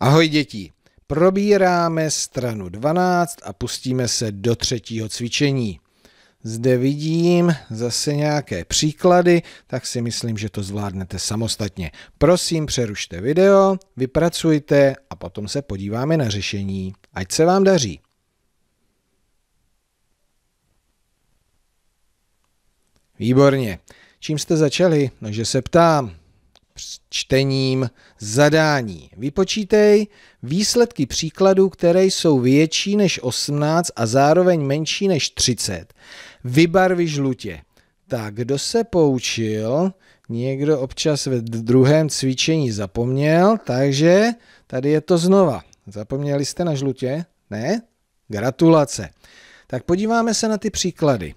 Ahoj děti, probíráme stranu 12 a pustíme se do třetího cvičení. Zde vidím zase nějaké příklady, tak si myslím, že to zvládnete samostatně. Prosím, přerušte video, vypracujte a potom se podíváme na řešení. Ať se vám daří. Výborně. Čím jste začali? No, že se ptám čtením zadání. Vypočítej výsledky příkladů, které jsou větší než 18 a zároveň menší než 30. Vybarvi žlutě. Tak, kdo se poučil? Někdo občas ve druhém cvičení zapomněl, takže tady je to znova. Zapomněli jste na žlutě? Ne? Gratulace. Tak podíváme se na ty příklady.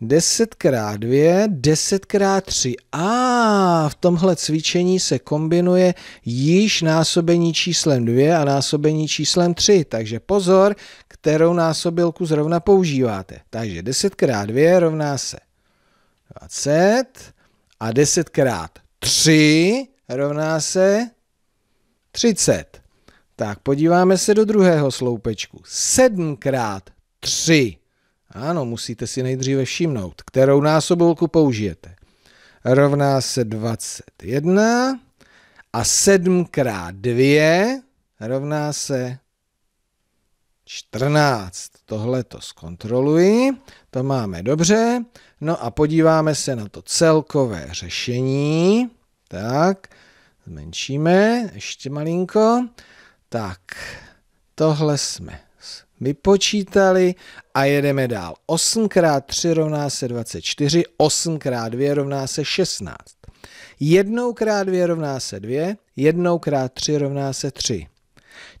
10 x 2, 10 x 3. A v tomhle cvičení se kombinuje již násobení číslem 2 a násobení číslem 3. Takže pozor, kterou násobilku zrovna používáte. Takže 10 x 2 rovná se 20 a 10 x 3 rovná se 30. Tak podíváme se do druhého sloupečku. 7 x 3 ano, musíte si nejdříve všimnout, kterou násobulku použijete. Rovná se 21 a 7 krát 2 rovná se 14. Tohle to zkontroluji, to máme dobře. No a podíváme se na to celkové řešení. Tak, zmenšíme ještě malinko. Tak, tohle jsme vypočítali a jedeme dál. 8 x 3 rovná se 24, 8 x 2 rovná se 16. 1 x 2 rovná se 2, 1 x 3 rovná se 3.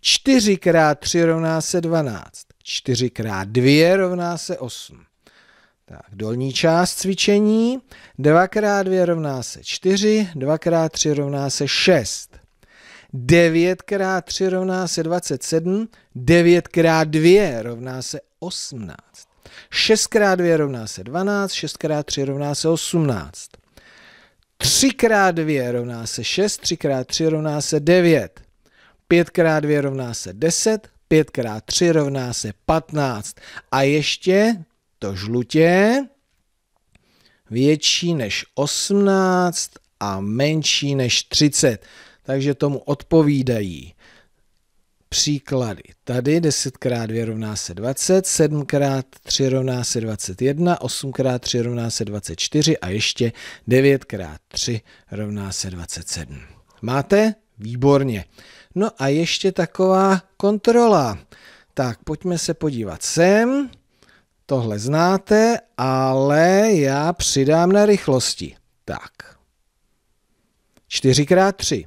4 x 3 rovná se 12, 4 x 2 rovná se 8. Tak, dolní část cvičení, 2 x 2 rovná se 4, 2 x 3 rovná se 6. 9 x 3 rovná se 27, 9 x 2 rovná se 18. 6 x 2 rovná se 12, 6 x 3 rovná se 18. 3 x 2 rovná se 6, 3 x 3 rovná se 9. 5 x 2 rovná se 10, 5 x 3 rovná se 15. A ještě to žlutě větší než 18 a menší než 30 takže tomu odpovídají příklady. Tady 10 x 2 rovná se 20, 7 x 3 rovná se 21, 8 x 3 rovná se 24 a ještě 9 x 3 rovná se 27. Máte? Výborně. No a ještě taková kontrola. Tak, pojďme se podívat sem. Tohle znáte, ale já přidám na rychlosti. Tak. 4 x 3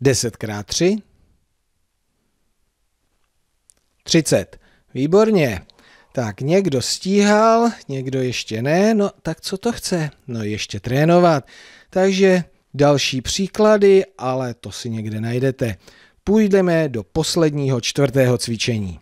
10 krát 3. 30. Výborně. Tak někdo stíhal, někdo ještě ne, no tak co to chce? No ještě trénovat. Takže další příklady, ale to si někde najdete. Půjdeme do posledního čtvrtého cvičení.